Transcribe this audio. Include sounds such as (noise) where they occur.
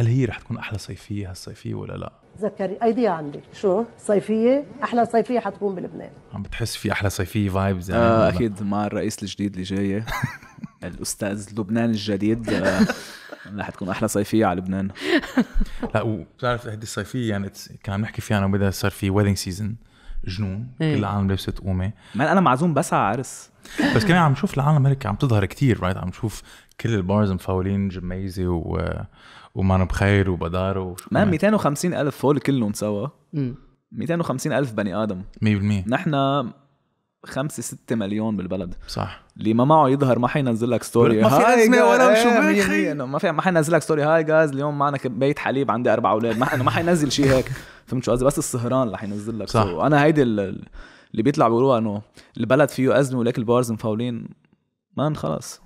هل هي رح تكون احلى صيفيه هالصيفيه ولا لا؟ زكريا ايدي عندي شو صيفيه احلى صيفيه حتكون بلبنان عم بتحس في احلى صيفيه فايبز يعني آه اكيد مع الرئيس الجديد اللي جاي (laughs) الاستاذ لبنان الجديد رح آه، تكون احلى صيفيه على لبنان لا وبتعرف هيدي الصيفيه يعني كان عم نحكي فيها انا وبدها صار في ويدنج سيزون جنون ايه. كل العالم لابسه قومه ما انا معزوم بس على عرس بس كمان عم نشوف العالم هيك عم تظهر كتير رايت عم نشوف كل البارز مفاولين جميزه و ومان بخير وبدار وشو ما 250 الف فول كلهم سوا 250 الف بني ادم 100% نحن خمسة ستة مليون بالبلد صح اللي ما معه يظهر ما حينزل لك ستوري ما في اسمي ولا شو إيه، يعني ما في ما حينزل لك ستوري هاي جاز اليوم معنا بيت حليب عندي اربع اولاد ما انه ما حينزل شيء هيك (laughs) فهمت شو قصدي بس السهران اللي حينزل لك صح وانا هيدي اللي بيطلع بيقولوها انه البلد فيه ازمه وليك البارز مفاولين مان خلص